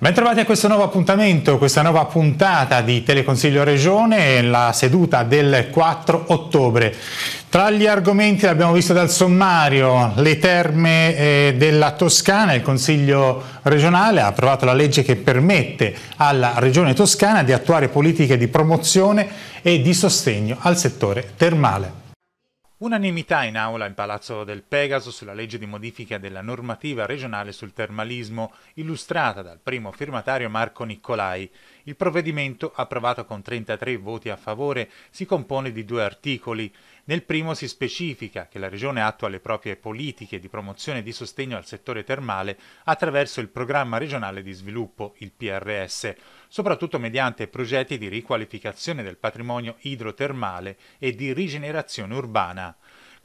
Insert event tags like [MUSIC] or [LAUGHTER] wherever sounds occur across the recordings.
Bentrovati a questo nuovo appuntamento, questa nuova puntata di Teleconsiglio Regione, la seduta del 4 ottobre. Tra gli argomenti l'abbiamo visto dal sommario, le terme eh, della Toscana, il Consiglio regionale ha approvato la legge che permette alla Regione Toscana di attuare politiche di promozione e di sostegno al settore termale. Unanimità in aula in Palazzo del Pegaso sulla legge di modifica della normativa regionale sul termalismo, illustrata dal primo firmatario Marco Niccolai. Il provvedimento, approvato con 33 voti a favore, si compone di due articoli. Nel primo si specifica che la Regione attua le proprie politiche di promozione e di sostegno al settore termale attraverso il Programma regionale di sviluppo, il PRS, soprattutto mediante progetti di riqualificazione del patrimonio idrotermale e di rigenerazione urbana.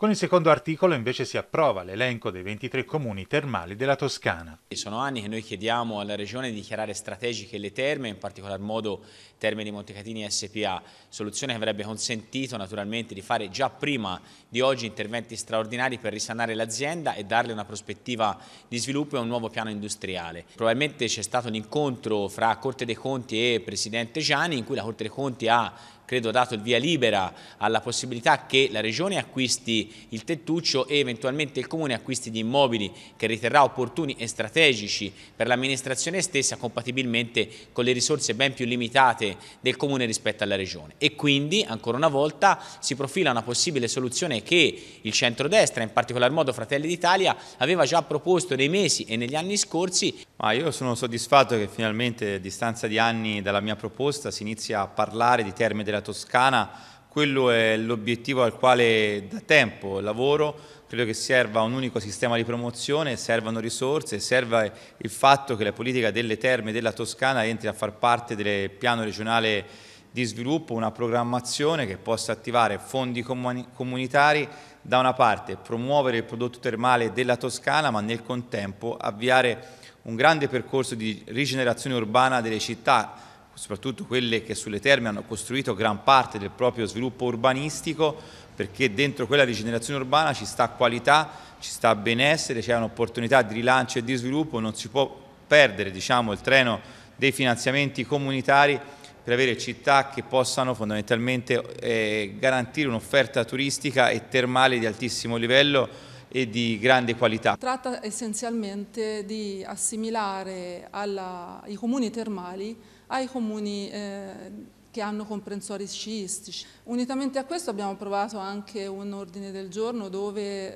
Con il secondo articolo invece si approva l'elenco dei 23 comuni termali della Toscana. Sono anni che noi chiediamo alla Regione di dichiarare strategiche le terme, in particolar modo Terme di Montecatini SPA, soluzione che avrebbe consentito naturalmente di fare già prima di oggi interventi straordinari per risanare l'azienda e darle una prospettiva di sviluppo e un nuovo piano industriale. Probabilmente c'è stato un incontro fra Corte dei Conti e Presidente Gianni in cui la Corte dei Conti ha credo dato il via libera alla possibilità che la Regione acquisti il tettuccio e eventualmente il Comune acquisti gli immobili che riterrà opportuni e strategici per l'amministrazione stessa compatibilmente con le risorse ben più limitate del Comune rispetto alla Regione. E quindi, ancora una volta, si profila una possibile soluzione che il centrodestra, in particolar modo Fratelli d'Italia, aveva già proposto nei mesi e negli anni scorsi ma io sono soddisfatto che finalmente, a distanza di anni dalla mia proposta, si inizia a parlare di Terme della Toscana. Quello è l'obiettivo al quale da tempo lavoro. Credo che serva un unico sistema di promozione, servano risorse, serve il fatto che la politica delle terme della Toscana entri a far parte del piano regionale di sviluppo, una programmazione che possa attivare fondi comunitari da una parte promuovere il prodotto termale della Toscana ma nel contempo avviare un grande percorso di rigenerazione urbana delle città, soprattutto quelle che sulle terme hanno costruito gran parte del proprio sviluppo urbanistico, perché dentro quella rigenerazione urbana ci sta qualità, ci sta benessere, c'è un'opportunità di rilancio e di sviluppo, non si può perdere diciamo, il treno dei finanziamenti comunitari per avere città che possano fondamentalmente eh, garantire un'offerta turistica e termale di altissimo livello e di grande qualità. Tratta essenzialmente di assimilare alla, i comuni termali ai comuni eh, che hanno comprensori sciistici. Unitamente a questo abbiamo approvato anche un ordine del giorno dove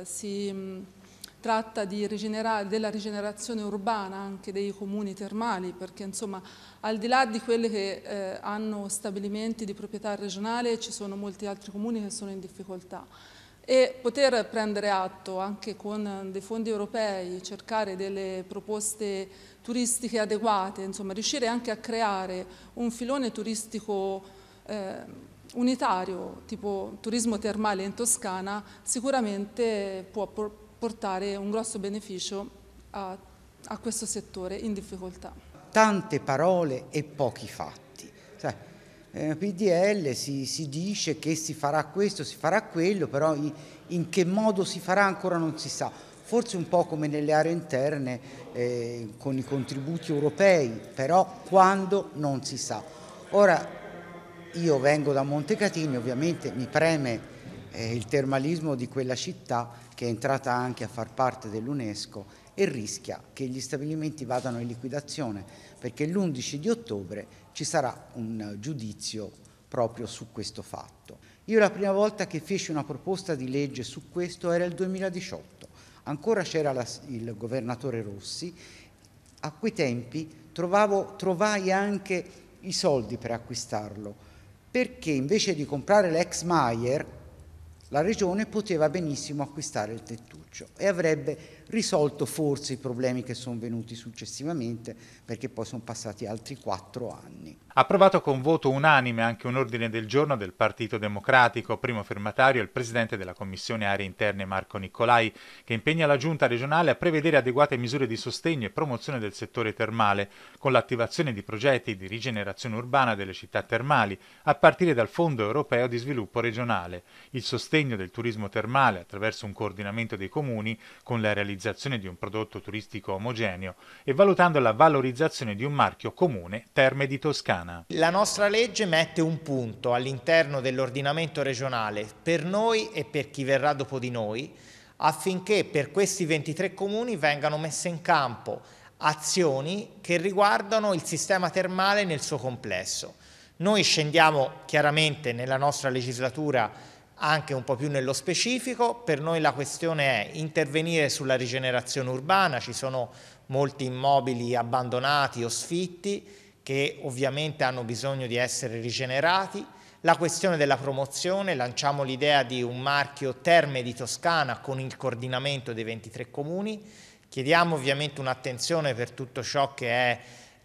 eh, si mh, mm, tratta rigenera della rigenerazione urbana anche dei comuni termali perché insomma al di là di quelli che eh, hanno stabilimenti di proprietà regionale ci sono molti altri comuni che sono in difficoltà e poter prendere atto anche con eh, dei fondi europei, cercare delle proposte turistiche adeguate, insomma riuscire anche a creare un filone turistico eh, unitario, tipo turismo termale in Toscana, sicuramente può portare un grosso beneficio a, a questo settore in difficoltà. Tante parole e pochi fatti. Cioè, eh, PDL si, si, dice che si farà questo, si farà quello, però in, in, che modo si farà ancora non si sa. Forse un po' come nelle aree interne eh, con i contributi europei, però quando non si sa. Ora io vengo da Montecatini, ovviamente mi preme eh, il termalismo di quella città che è entrata anche a far parte dell'UNESCO e rischia che gli stabilimenti vadano in liquidazione perché l'11 di ottobre ci sarà un giudizio proprio su questo fatto. Io la prima volta che feci una proposta di legge su questo era il 2018, ancora c'era la, il governatore Rossi, a quei tempi trovavo, trovai anche i soldi per acquistarlo, perché invece di comprare l'ex Maier, la regione poteva benissimo acquistare il tettuccio e avrebbe risolto forse i problemi che sono venuti successivamente perché poi sono passati altri quattro anni. Approvato con voto unanime anche un ordine del giorno del Partito Democratico, primo firmatario il presidente della Commissione Aree Interne Marco Nicolai, che impegna la Giunta regionale a prevedere adeguate misure di sostegno e promozione del settore termale, con l'attivazione di progetti di rigenerazione urbana delle città termali, a partire dal Fondo europeo di sviluppo regionale. Il sostegno sostegno del turismo termale attraverso un coordinamento dei comuni con la realizzazione di un prodotto turistico omogeneo e valutando la valorizzazione di un marchio comune Terme di Toscana. La nostra legge mette un punto all'interno dell'ordinamento regionale per noi e per chi verrà dopo di noi affinché per questi 23 comuni vengano messe in campo azioni che riguardano il sistema termale nel suo complesso. Noi scendiamo chiaramente nella nostra legislatura anche un po' più nello specifico. Per noi la questione è intervenire sulla rigenerazione urbana, ci sono molti immobili abbandonati o sfitti che ovviamente hanno bisogno di essere rigenerati. La questione della promozione, lanciamo l'idea di un marchio Terme di Toscana con il coordinamento dei 23 comuni. Chiediamo ovviamente un'attenzione per tutto ciò che è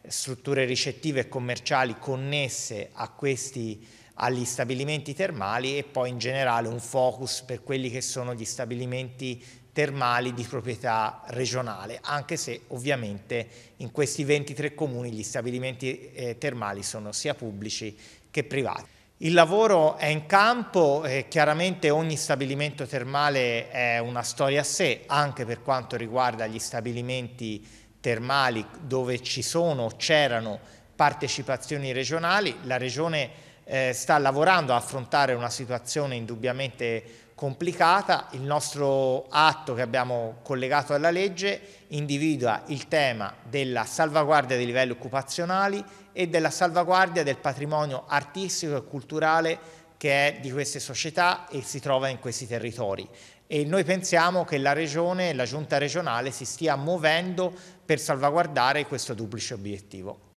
strutture ricettive e commerciali connesse a questi agli stabilimenti termali e poi in generale un focus per quelli che sono gli stabilimenti termali di proprietà regionale, anche se ovviamente in questi 23 comuni gli stabilimenti eh, termali sono sia pubblici che privati. Il lavoro è in campo, eh, chiaramente ogni stabilimento termale è una storia a sé, anche per quanto riguarda gli stabilimenti termali dove ci sono, o c'erano partecipazioni regionali, la regione eh, sta lavorando a affrontare una situazione indubbiamente complicata, il nostro atto che abbiamo collegato alla legge individua il tema della salvaguardia dei livelli occupazionali e della salvaguardia del patrimonio artistico e culturale che è di queste società e si trova in questi territori. E noi pensiamo che la Regione la Giunta regionale si stia muovendo per salvaguardare questo duplice obiettivo.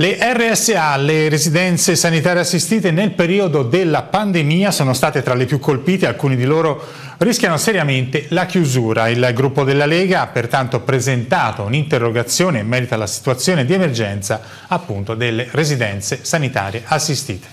Le RSA, le residenze sanitarie assistite, nel periodo della pandemia sono state tra le più colpite, alcuni di loro rischiano seriamente la chiusura. Il gruppo della Lega ha pertanto presentato un'interrogazione in merito alla situazione di emergenza appunto, delle residenze sanitarie assistite.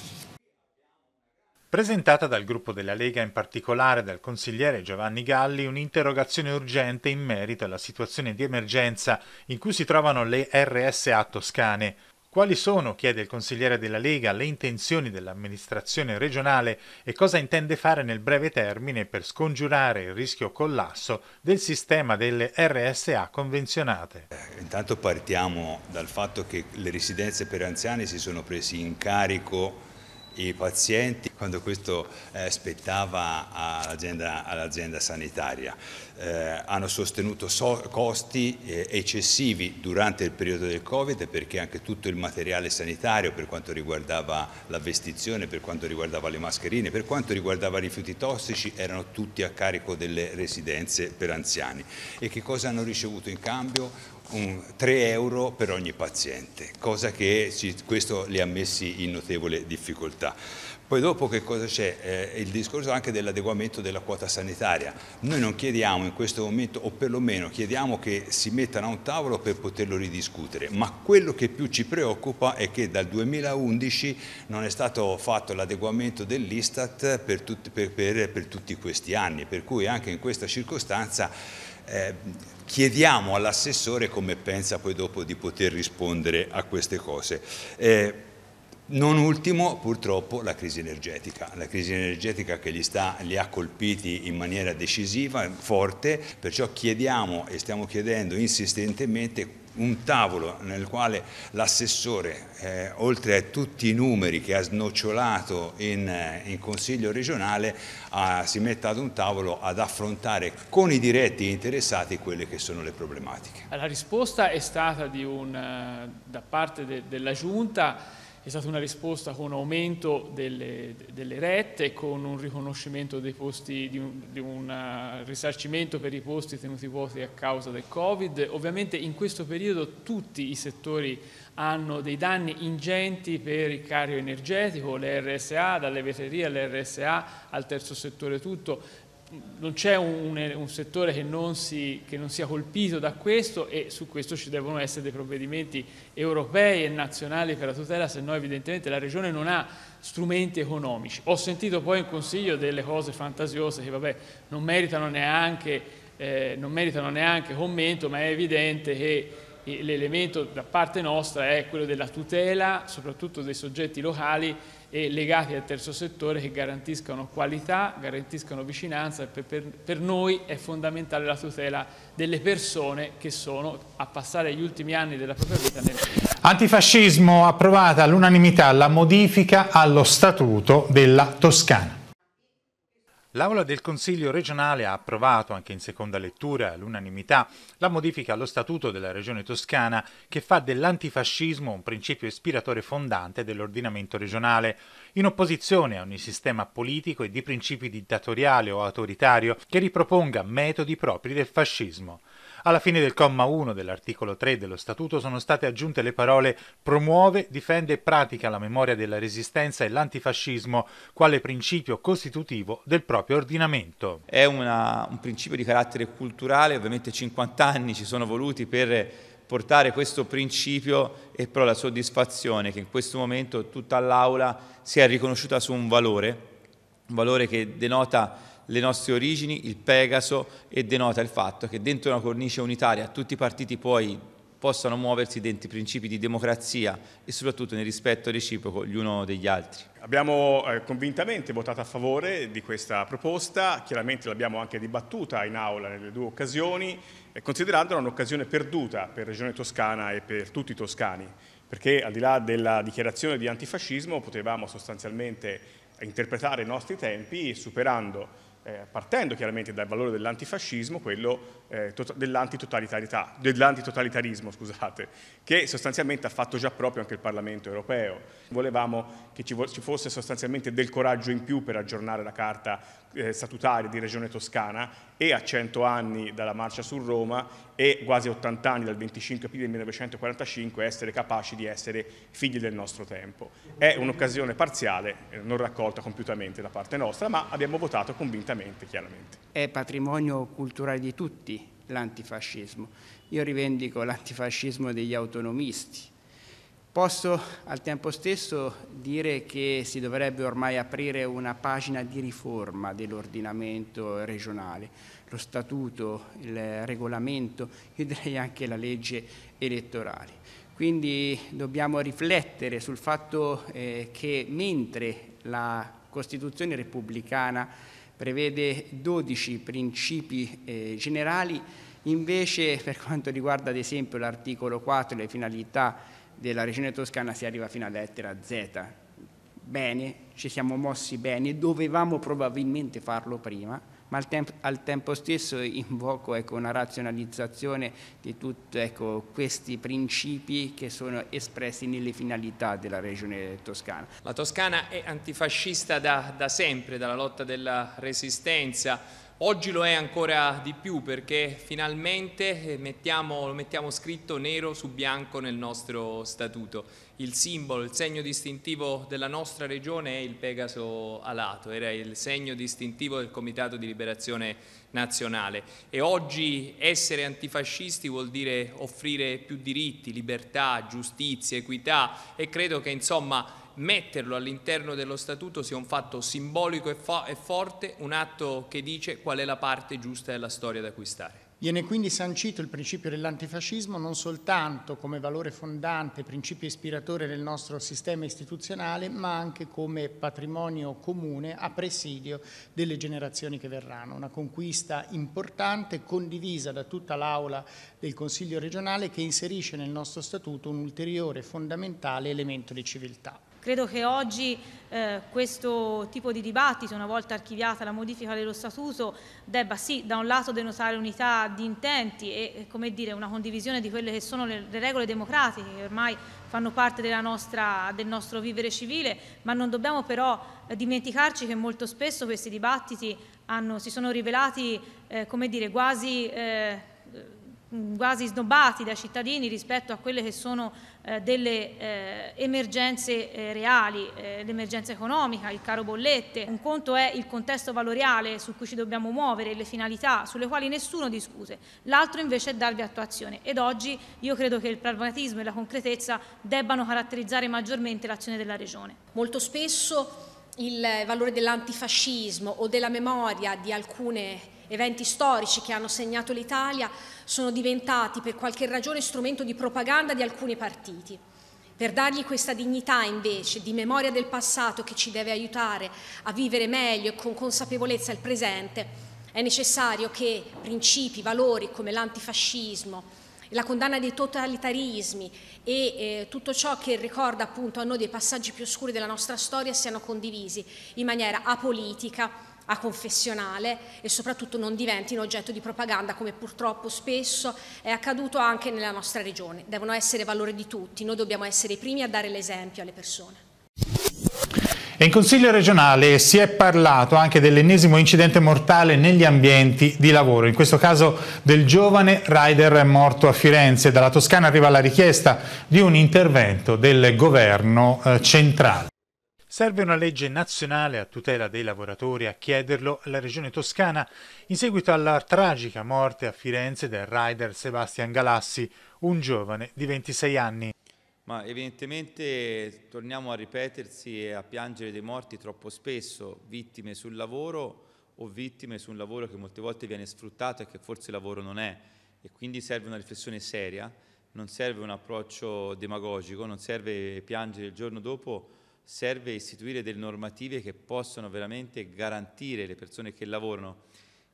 Presentata dal gruppo della Lega, in particolare dal consigliere Giovanni Galli, un'interrogazione urgente in merito alla situazione di emergenza in cui si trovano le RSA toscane. Quali sono, chiede il consigliere della Lega, le intenzioni dell'amministrazione regionale e cosa intende fare nel breve termine per scongiurare il rischio collasso del sistema delle RSA convenzionate? Eh, intanto partiamo dal fatto che le residenze per anziani si sono presi in carico i pazienti quando questo eh, spettava all'azienda, all sanitaria. Eh, hanno sostenuto so costi eh, eccessivi durante il periodo del Covid perché anche tutto il materiale sanitario per quanto riguardava la vestizione, per quanto riguardava le mascherine, per quanto riguardava i rifiuti tossici erano tutti a carico delle residenze per anziani. E che cosa hanno ricevuto in cambio? un, 3 euro per ogni paziente, cosa che ci, questo li ha messi in notevole difficoltà. Poi dopo che cosa c'è? Eh, il discorso anche dell'adeguamento della quota sanitaria. Noi non chiediamo in questo momento, o perlomeno chiediamo che si mettano a un tavolo per poterlo ridiscutere, ma quello che più ci preoccupa è che dal 2011 non è stato fatto l'adeguamento dell'Istat per, per, per, per tutti questi anni, per cui anche in questa circostanza eh, chiediamo all'assessore come pensa poi dopo di poter rispondere a queste cose. Eh, non ultimo purtroppo la crisi energetica, la crisi energetica che li, sta, li, ha colpiti in maniera decisiva, forte, perciò chiediamo e stiamo chiedendo insistentemente un tavolo nel quale l'assessore, eh, oltre a tutti i numeri che ha snocciolato in, eh, in Consiglio regionale, ha, si metta ad un tavolo ad affrontare con i diretti interessati quelle che sono le problematiche. La risposta è stata un, eh, da parte de, della Giunta è stata una risposta con aumento delle, delle rette, con un riconoscimento dei posti, di un, di un risarcimento per i posti tenuti vuoti a causa del Covid. Ovviamente in questo periodo tutti i settori hanno dei danni ingenti per il carico energetico, le RSA, dalle vetrerie alle RSA, al terzo settore tutto, non c'è un, un, settore che non, si, che non, sia colpito da questo e su questo ci devono essere dei provvedimenti europei e nazionali per la tutela, se no evidentemente la Regione non ha strumenti economici. Ho sentito poi in Consiglio delle cose fantasiose che vabbè, non, meritano neanche, eh, non meritano neanche commento, ma è evidente che l'elemento da parte nostra è quello della tutela, soprattutto dei soggetti locali, e legati al terzo settore che garantiscono qualità, garantiscono vicinanza e per, per, per, noi è fondamentale la tutela delle persone che sono a passare gli ultimi anni della propria vita. Nel... Antifascismo approvata all'unanimità la modifica allo statuto della Toscana. L'Aula del Consiglio regionale ha approvato anche in seconda lettura all'unanimità la modifica allo Statuto della Regione Toscana che fa dell'antifascismo un principio ispiratore fondante dell'ordinamento regionale, in opposizione a ogni sistema politico e di principi dittatoriale o autoritario che riproponga metodi propri del fascismo. Alla fine del comma 1 dell'articolo 3 dello Statuto sono state aggiunte le parole promuove, difende e pratica la memoria della resistenza e l'antifascismo quale principio costitutivo del proprio ordinamento. È una, un principio di carattere culturale, ovviamente 50 anni ci sono voluti per portare questo principio e però la soddisfazione che in questo momento tutta l'Aula sia riconosciuta su un valore, un valore che denota le nostre origini, il Pegaso e denota il fatto che dentro una cornice unitaria tutti i partiti poi possano muoversi dentro i principi di democrazia e soprattutto nel rispetto reciproco gli uno degli altri. Abbiamo eh, convintamente votato a favore di questa proposta, chiaramente l'abbiamo anche dibattuta in aula nelle due occasioni, eh, considerandola un'occasione perduta per Regione Toscana e per tutti i toscani, perché al di là della dichiarazione di antifascismo potevamo sostanzialmente interpretare i nostri tempi superando eh, partendo chiaramente dal valore dell'antifascismo, quello eh, tota-, dell'antitotalitarità, dell'antitotalitarismo, scusate, che sostanzialmente ha fatto già proprio anche il Parlamento europeo. Volevamo che ci, vo ci fosse sostanzialmente del coraggio in più per aggiornare la carta eh, statutaria di Regione Toscana e a 100 anni dalla marcia su Roma e quasi 80 anni dal 25 aprile 1945 essere capaci di essere figli del nostro tempo. È un'occasione parziale, eh, non raccolta compiutamente da parte nostra, ma abbiamo votato convintamente politicamente chiaramente. È patrimonio culturale di tutti l'antifascismo. Io rivendico l'antifascismo degli autonomisti. Posso al tempo stesso dire che si dovrebbe ormai aprire una pagina di riforma dell'ordinamento regionale, lo statuto, il regolamento, io direi anche la legge elettorale. Quindi dobbiamo riflettere sul fatto eh, che mentre la Costituzione repubblicana prevede 12 principi eh, generali, invece per quanto riguarda ad esempio l'articolo 4 e le finalità della Regione Toscana si arriva fino alla lettera Z. Bene, ci siamo mossi bene, dovevamo probabilmente farlo prima, ma al, temp al tempo stesso invoco ecco, una razionalizzazione di tutti ecco, questi principi che sono espressi nelle finalità della regione toscana. La Toscana è antifascista da, da sempre, dalla lotta della resistenza, Oggi lo è ancora di più perché finalmente eh, mettiamo, lo mettiamo scritto nero su bianco nel nostro statuto. Il simbolo, il segno distintivo della nostra regione è il Pegaso alato, era il segno distintivo del Comitato di Liberazione Nazionale e oggi essere antifascisti vuol dire offrire più diritti, libertà, giustizia, equità e credo che insomma metterlo all'interno dello statuto sia un fatto simbolico e, fo e, forte, un atto che dice qual è la parte giusta della storia da acquistare. Viene quindi sancito il principio dell'antifascismo non soltanto come valore fondante, principio ispiratore del nostro sistema istituzionale, ma anche come patrimonio comune a presidio delle generazioni che verranno. Una conquista importante, condivisa da tutta l'Aula del Consiglio regionale, che inserisce nel nostro statuto un ulteriore fondamentale elemento di civiltà. Credo che oggi eh, questo tipo di dibattito, una volta archiviata la modifica dello Statuto, debba sì da un lato denotare unità di intenti e eh, dire, una condivisione di quelle che sono le, le regole democratiche che ormai fanno parte nostra, del nostro vivere civile, ma non dobbiamo però eh, dimenticarci che molto spesso questi dibattiti hanno, si sono rivelati eh, dire, quasi eh, quasi snobbati dai cittadini rispetto a quelle che sono eh, delle eh, emergenze eh, reali, eh, l'emergenza economica, il caro bollette. Un conto è il contesto valoriale su cui ci dobbiamo muovere, le finalità sulle quali nessuno discute, l'altro invece è darvi attuazione ed oggi io credo che il pragmatismo e la concretezza debbano caratterizzare maggiormente l'azione della Regione. Molto spesso il valore dell'antifascismo o della memoria di alcune eventi storici che hanno segnato l'Italia sono diventati per qualche ragione strumento di propaganda di alcuni partiti. Per dargli questa dignità invece di memoria del passato che ci deve aiutare a vivere meglio e con consapevolezza il presente, è necessario che principi, valori come l'antifascismo, la condanna dei totalitarismi e eh, tutto ciò che ricorda appunto a noi dei passaggi più oscuri della nostra storia siano condivisi in maniera apolitica a confessionale e soprattutto non diventino oggetto di propaganda come purtroppo spesso è accaduto anche nella nostra regione. Devono essere valore di tutti, noi dobbiamo essere i primi a dare l'esempio alle persone. In Consiglio regionale si è parlato anche dell'ennesimo incidente mortale negli ambienti di lavoro, in questo caso del giovane rider morto a Firenze. Dalla Toscana arriva la richiesta di un intervento del governo eh, centrale. Serve una legge nazionale a tutela dei lavoratori a chiederlo alla Regione Toscana in seguito alla tragica morte a Firenze del rider Sebastian Galassi, un giovane di 26 anni. Ma evidentemente torniamo a ripetersi e a piangere dei morti troppo spesso, vittime sul lavoro o vittime su un lavoro che molte volte viene sfruttato e che forse lavoro non è e quindi serve una riflessione seria, non serve un approccio demagogico, non serve piangere il giorno dopo serve istituire delle normative che possano veramente garantire le persone che lavorano.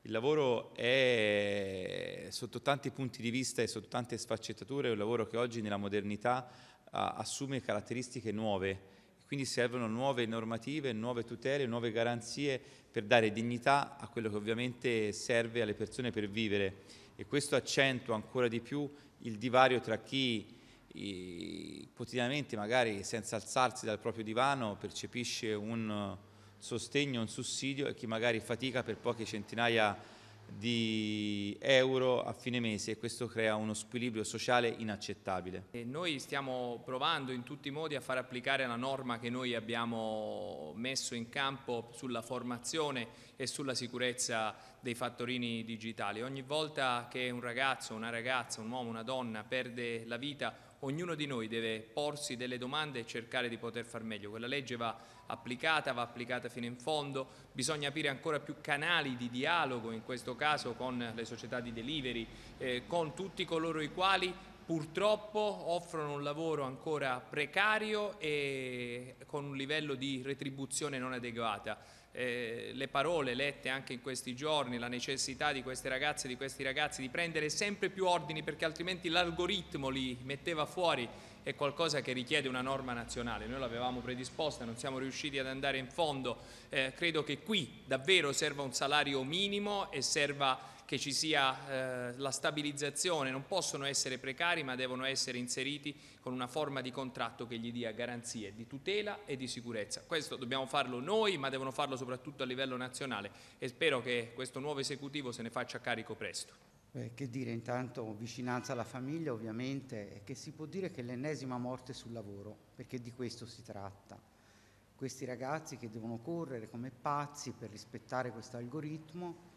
Il lavoro è sotto tanti punti di vista e sotto tante sfaccettature, è un lavoro che oggi nella modernità assume caratteristiche nuove, quindi servono nuove normative, nuove tutele, nuove garanzie per dare dignità a quello che ovviamente serve alle persone per vivere e questo accentua ancora di più il divario tra chi quotidianamente magari senza alzarsi dal proprio divano percepisce un eh, sostegno, un sussidio e chi magari fatica per poche centinaia di euro a fine mese e questo crea uno squilibrio sociale inaccettabile. E noi stiamo provando in tutti i modi a far applicare la norma che noi abbiamo messo in campo sulla formazione e sulla sicurezza dei fattorini digitali. Ogni volta che un ragazzo, una ragazza, un uomo, una donna perde la vita ognuno di noi deve porsi delle domande e cercare di poter far meglio. Quella legge va applicata, va applicata fino in fondo, bisogna aprire ancora più canali di dialogo, in questo caso con le società di delivery, eh, con tutti coloro i quali purtroppo offrono un lavoro ancora precario e con un livello di retribuzione non adeguata eh, le parole lette anche in questi giorni, la necessità di queste ragazze e di questi ragazzi di prendere sempre più ordini perché altrimenti l'algoritmo li metteva fuori è qualcosa che richiede una norma nazionale, noi l'avevamo predisposta, non siamo riusciti ad andare in fondo, eh, credo che qui davvero serva un salario minimo e serva che ci sia eh, la stabilizzazione, non possono essere precari ma devono essere inseriti con una forma di contratto che gli dia garanzie di tutela e di sicurezza. Questo dobbiamo farlo noi ma devono farlo soprattutto a livello nazionale e spero che questo nuovo esecutivo se ne faccia carico presto. Eh, che dire intanto vicinanza alla famiglia ovviamente, che si può dire che è l'ennesima morte sul lavoro, perché di questo si tratta. Questi ragazzi che devono correre come pazzi per rispettare questo algoritmo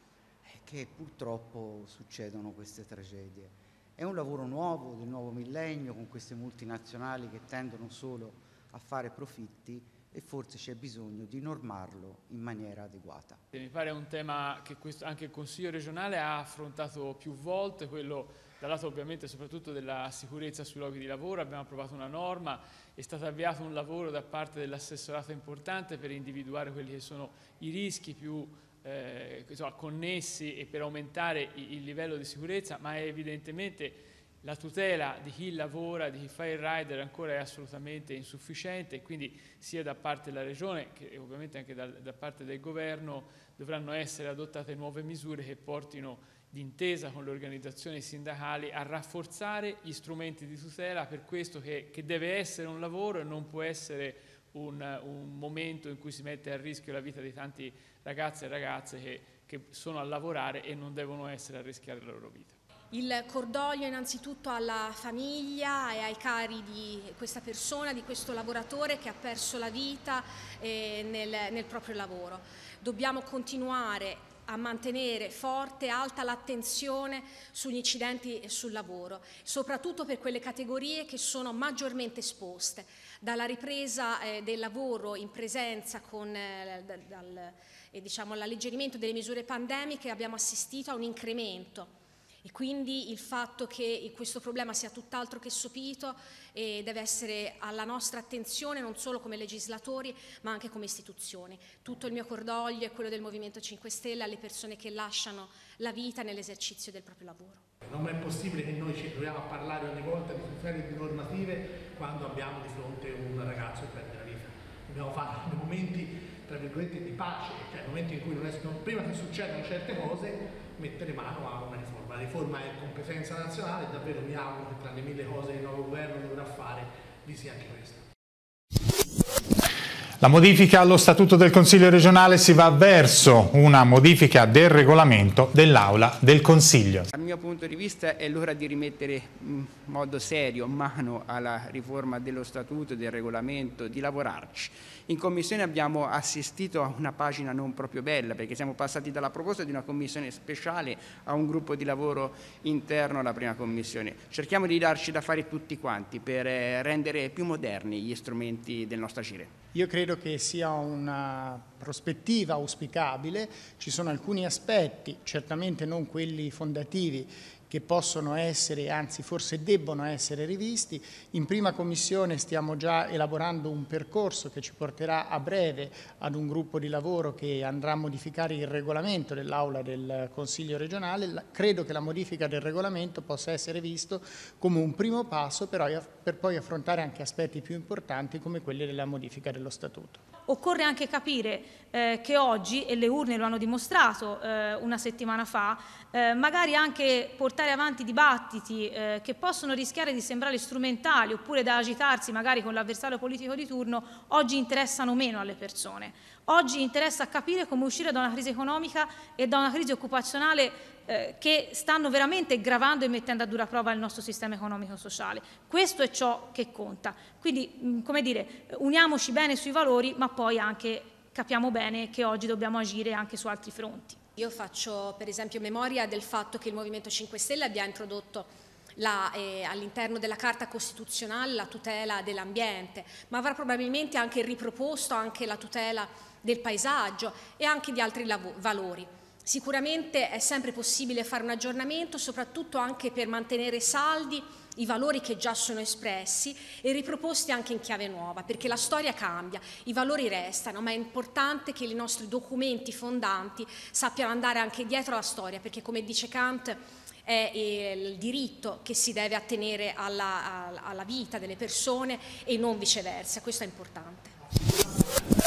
che purtroppo succedono queste tragedie. È un lavoro nuovo, del nuovo millennio, con queste multinazionali che tendono solo a fare profitti e forse c'è bisogno di normarlo in maniera adeguata. Mi pare un tema che anche il Consiglio regionale ha affrontato più volte, quello dal lato ovviamente soprattutto della sicurezza sui luoghi di lavoro, abbiamo approvato una norma, è stato avviato un lavoro da parte dell'assessorato importante per individuare quelli che sono i rischi più eh, insomma, connessi e per aumentare il livello di sicurezza, ma è evidentemente la tutela di chi lavora, di chi fa il rider ancora è assolutamente insufficiente, quindi sia da parte della Regione che ovviamente anche da, da parte del Governo dovranno essere adottate nuove misure che portino d'intesa con le organizzazioni sindacali a rafforzare gli strumenti di tutela per questo che, che deve essere un lavoro e non può essere un, un, momento in cui si mette a rischio la vita di tanti ragazzi e ragazze che, che sono a lavorare e non devono essere a rischiare la loro vita. Il cordoglio innanzitutto alla famiglia e ai cari di questa persona, di questo lavoratore che ha perso la vita eh, nel, nel proprio lavoro. Dobbiamo continuare a mantenere forte, alta l'attenzione sugli incidenti e sul lavoro, soprattutto per quelle categorie che sono maggiormente esposte, dalla ripresa eh, del lavoro in presenza con eh, dal, dal, eh, diciamo, l'alleggerimento delle misure pandemiche abbiamo assistito a un incremento e quindi il fatto che questo problema sia tutt'altro che sopito eh, deve essere alla nostra attenzione non solo come legislatori ma anche come istituzioni. Tutto il mio cordoglio è quello del Movimento 5 Stelle alle persone che lasciano la vita nell'esercizio del proprio lavoro. Non è possibile che noi ci troviamo a parlare ogni volta di serie di normative quando abbiamo di fronte un ragazzo che perde la vita. Dobbiamo fare dei momenti tra virgolette di pace, cioè momenti in cui non è, prima che succedano certe cose mettere mano a una riforma la riforma è competenza nazionale e davvero mi auguro che tra le mille cose che il nuovo governo dovrà fare vi sia anche questa. La modifica allo Statuto del Consiglio regionale si va verso una modifica del regolamento dell'Aula del Consiglio. Dal mio punto di vista è l'ora di rimettere in modo serio mano alla riforma dello Statuto, e del regolamento, di lavorarci. In Commissione abbiamo assistito a una pagina non proprio bella, perché siamo passati dalla proposta di una Commissione speciale a un gruppo di lavoro interno alla prima Commissione. Cerchiamo di darci da fare tutti quanti per eh, rendere più moderni gli strumenti del nostro agire. Io credo che sia una prospettiva auspicabile, ci sono alcuni aspetti, certamente non quelli fondativi che possono essere, anzi forse debbono essere rivisti. In prima commissione stiamo già elaborando un percorso che ci porterà a breve ad un gruppo di lavoro che andrà a modificare il regolamento dell'Aula del Consiglio regionale. Credo che la modifica del regolamento possa essere visto come un primo passo per poi affrontare anche aspetti più importanti come quelli della modifica dello Statuto occorre anche capire eh, che oggi, e le urne lo hanno dimostrato eh, una settimana fa, eh, magari anche portare avanti dibattiti eh, che possono rischiare di sembrare strumentali oppure da agitarsi magari con l'avversario politico di turno, oggi interessano meno alle persone. Oggi interessa capire come uscire da una crisi economica e da una crisi occupazionale eh, che stanno veramente gravando e mettendo a dura prova il nostro sistema economico-sociale. e Questo è ciò che conta. Quindi, mm, come dire, uniamoci bene sui valori, ma poi anche capiamo bene che oggi dobbiamo agire anche su altri fronti. Io faccio per esempio memoria del fatto che il Movimento 5 Stelle abbia introdotto eh, all'interno della Carta Costituzionale la tutela dell'ambiente, ma avrà probabilmente anche riproposto anche la tutela del paesaggio e anche di altri valori. Sicuramente è sempre possibile fare un aggiornamento, soprattutto anche per mantenere saldi i valori che già sono espressi e riproposti anche in chiave nuova, perché la storia cambia, i valori restano, ma è importante che i nostri documenti fondanti sappiano andare anche dietro la storia, perché come dice Kant è eh, il diritto che si deve attenere alla, alla vita delle persone e non viceversa, questo è importante.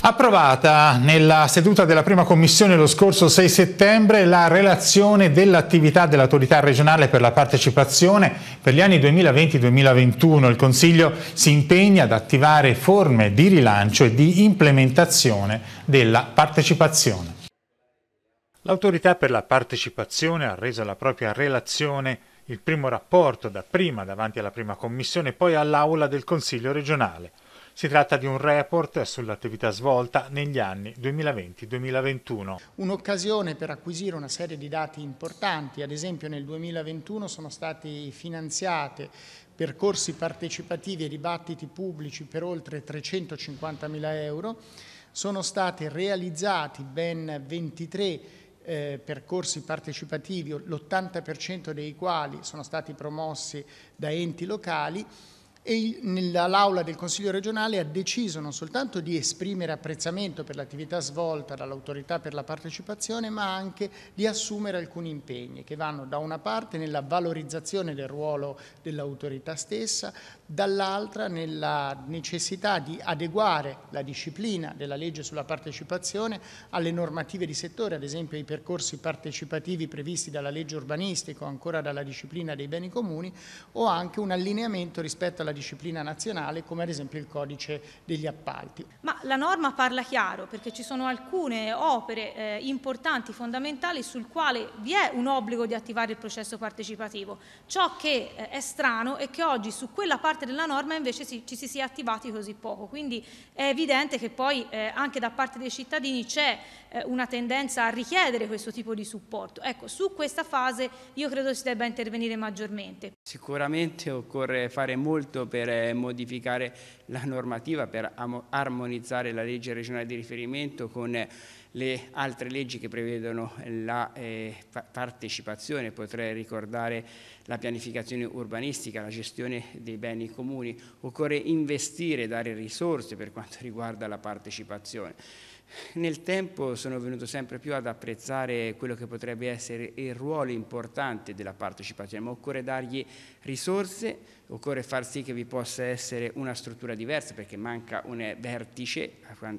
Approvata nella seduta della prima commissione lo scorso 6 settembre la relazione dell'attività dell'autorità regionale per la partecipazione per gli anni 2020-2021. Il Consiglio si impegna ad attivare forme di rilancio e di implementazione della partecipazione. L'autorità per la partecipazione ha reso la propria relazione il primo rapporto da prima davanti alla prima commissione e poi all'aula del Consiglio regionale. Si tratta di un report sull'attività svolta negli anni 2020-2021. Un'occasione per acquisire una serie di dati importanti, ad esempio nel 2021 sono stati finanziati percorsi partecipativi e dibattiti pubblici per oltre 350.000 euro, sono stati realizzati ben 23 eh, percorsi partecipativi, l'80% dei quali sono stati promossi da enti locali e l'aula del Consiglio regionale ha deciso non soltanto di esprimere apprezzamento per l'attività svolta dall'autorità per la partecipazione, ma anche di assumere alcuni impegni che vanno da una parte nella valorizzazione del ruolo dell'autorità stessa, dall'altra nella necessità di adeguare la disciplina della legge sulla partecipazione alle normative di settore, ad esempio ai percorsi partecipativi previsti dalla legge urbanistica o ancora dalla disciplina dei beni comuni, o anche un allineamento rispetto alla disciplina disciplina nazionale come ad esempio il codice degli appalti. Ma la norma parla chiaro perché ci sono alcune opere eh, importanti, fondamentali sul quale vi è un obbligo di attivare il processo partecipativo. Ciò che eh, è strano è che oggi su quella parte della norma invece si, ci si sia attivati così poco, quindi è evidente che poi eh, anche da parte dei cittadini c'è eh, una tendenza a richiedere questo tipo di supporto. Ecco, su questa fase io credo si debba intervenire maggiormente. Sicuramente occorre fare molto per eh, modificare la normativa, per armonizzare la legge regionale di riferimento con eh, le altre leggi che prevedono la eh, partecipazione, potrei ricordare la pianificazione urbanistica, la gestione dei beni comuni, occorre investire, dare risorse per quanto [LAUGHS] riguarda la partecipazione. Nel tempo sono venuto sempre più ad apprezzare quello che potrebbe essere il ruolo importante della partecipazione, ma occorre dargli risorse, occorre far sì che vi possa essere una struttura diversa perché manca un vertice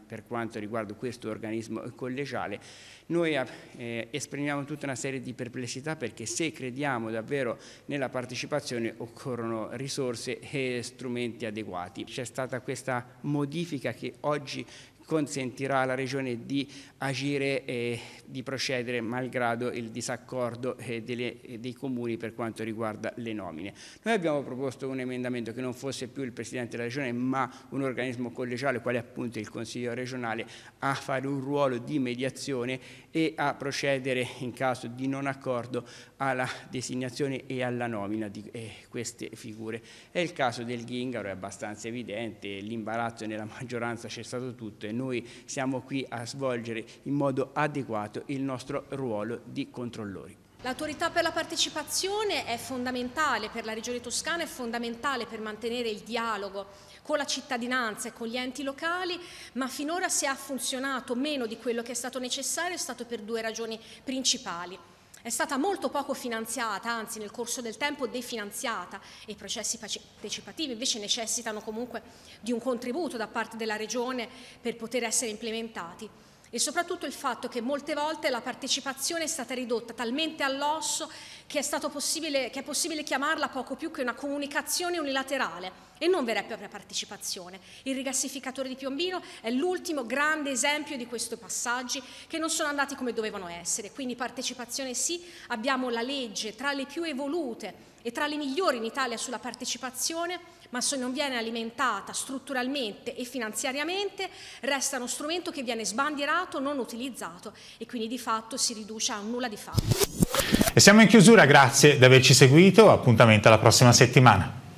per quanto riguarda questo organismo collegiale. Noi eh, esprimiamo tutta una serie di perplessità perché se crediamo davvero nella partecipazione occorrono risorse e strumenti adeguati. C'è stata questa modifica che oggi consentirà alla Regione di agire e di procedere malgrado il disaccordo eh, delle, eh, dei comuni per quanto riguarda le nomine. Noi abbiamo proposto un emendamento che non fosse più il Presidente della Regione ma un organismo collegiale quale appunto il Consiglio regionale a fare un ruolo di mediazione e a procedere in caso di non accordo alla designazione e alla nomina di eh, queste figure. È il caso del Ghingaro, è abbastanza evidente, l'imbarazzo nella maggioranza c'è stato tutto e non noi siamo qui a svolgere in modo adeguato il nostro ruolo di controllori. L'autorità per la partecipazione è fondamentale per la Regione Toscana, è fondamentale per mantenere il dialogo con la cittadinanza e con gli enti locali, ma finora se ha funzionato meno di quello che è stato necessario è stato per due ragioni principali. È stata molto poco finanziata, anzi nel corso del tempo definanziata e i processi partecipativi invece necessitano comunque di un contributo da parte della Regione per poter essere implementati e soprattutto il fatto che molte volte la partecipazione è stata ridotta talmente all'osso che è, stato possibile, che è possibile chiamarla poco più che una comunicazione unilaterale e non vera e propria partecipazione. Il rigassificatore di Piombino è l'ultimo grande esempio di questi passaggi che non sono andati come dovevano essere, quindi partecipazione sì, abbiamo la legge tra le più evolute e tra le migliori in Italia sulla partecipazione ma se non viene alimentata strutturalmente e finanziariamente resta uno strumento che viene sbandierato, non utilizzato e quindi di fatto si riduce a nulla di fatto. E siamo in chiusura, grazie di averci seguito, appuntamento alla prossima settimana.